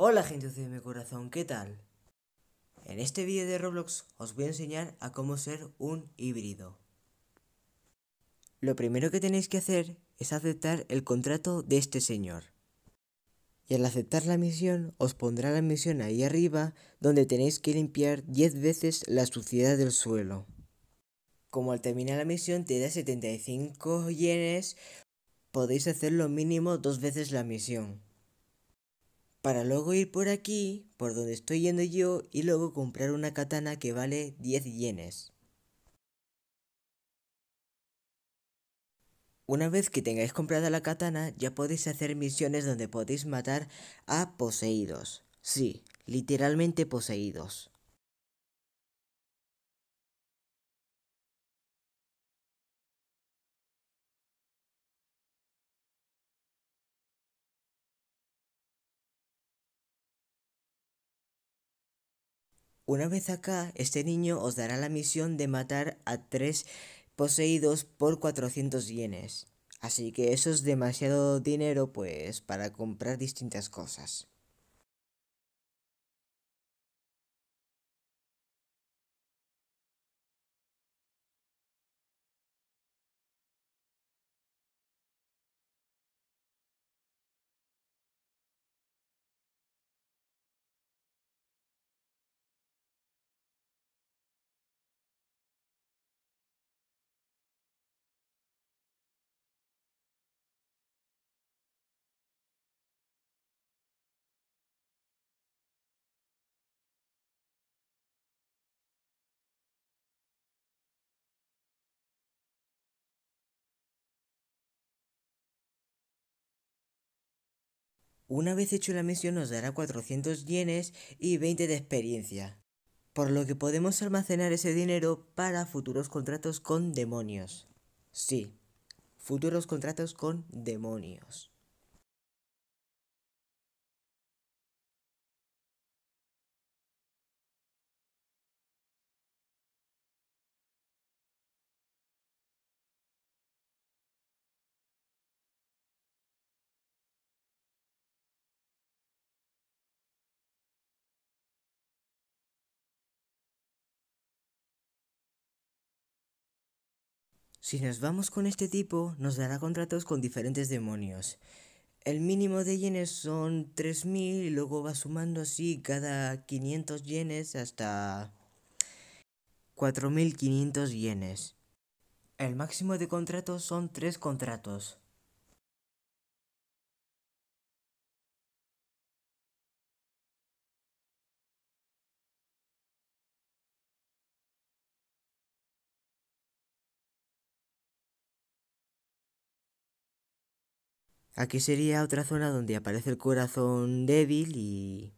Hola gente de mi corazón, ¿qué tal? En este vídeo de Roblox os voy a enseñar a cómo ser un híbrido. Lo primero que tenéis que hacer es aceptar el contrato de este señor. Y al aceptar la misión, os pondrá la misión ahí arriba, donde tenéis que limpiar 10 veces la suciedad del suelo. Como al terminar la misión te da 75 yenes, podéis hacer lo mínimo dos veces la misión para luego ir por aquí, por donde estoy yendo yo, y luego comprar una katana que vale 10 yenes. Una vez que tengáis comprada la katana, ya podéis hacer misiones donde podéis matar a poseídos. Sí, literalmente poseídos. Una vez acá, este niño os dará la misión de matar a tres poseídos por 400 yenes. Así que eso es demasiado dinero pues para comprar distintas cosas. Una vez hecho la misión nos dará 400 yenes y 20 de experiencia, por lo que podemos almacenar ese dinero para futuros contratos con demonios. Sí, futuros contratos con demonios. Si nos vamos con este tipo, nos dará contratos con diferentes demonios. El mínimo de yenes son 3.000 y luego va sumando así cada 500 yenes hasta 4.500 yenes. El máximo de contratos son 3 contratos. Aquí sería otra zona donde aparece el corazón débil y...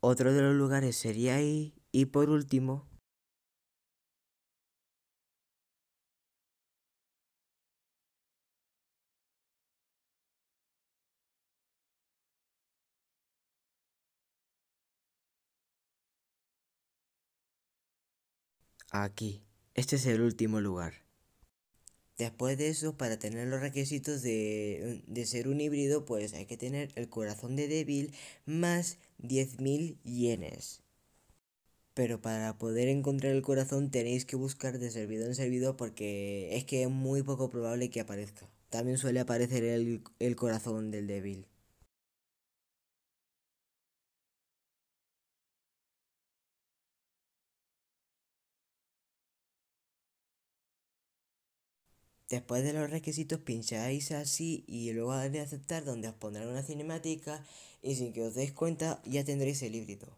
Otro de los lugares sería ahí y por último Aquí. Este es el último lugar. Después de eso, para tener los requisitos de, de ser un híbrido, pues hay que tener el corazón de débil más 10.000 yenes. Pero para poder encontrar el corazón tenéis que buscar de servidor en servidor porque es que es muy poco probable que aparezca. También suele aparecer el corazón del débil. Después de los requisitos pincháis así y luego de aceptar donde os pondrán una cinemática y sin que os deis cuenta ya tendréis el híbrido.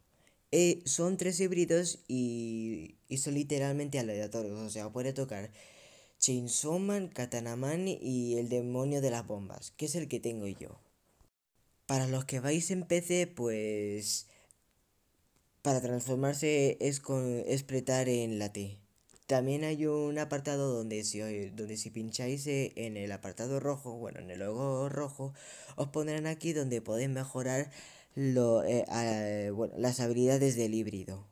Eh, son tres híbridos y, son literalmente aleatorios, o sea, puede tocar Chainsaw Man, Katanaman y el demonio de las bombas, que es el que tengo yo. Para los que vais en PC, pues para transformarse es, con, es en la T. También hay un apartado donde si, donde si pincháis eh, en el apartado rojo, bueno, en el logo rojo, os pondrán aquí donde podéis mejorar eh, las habilidades del híbrido.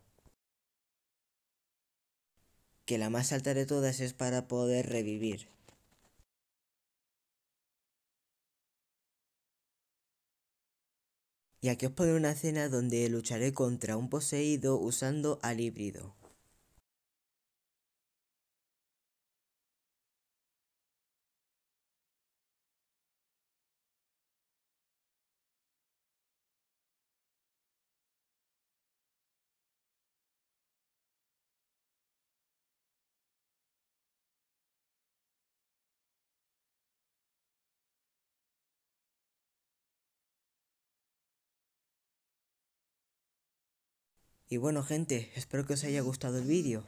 Que la más alta de todas es para poder revivir. Y aquí os pondré una escena donde lucharé contra un poseído usando al híbrido. Y bueno gente, espero que os haya gustado el vídeo.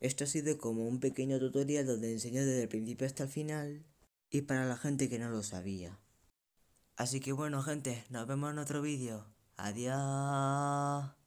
Esto ha sido como un pequeño tutorial donde enseño desde el principio hasta el final y para la gente que no lo sabía. Así que bueno gente, nos vemos en otro vídeo. Adiós.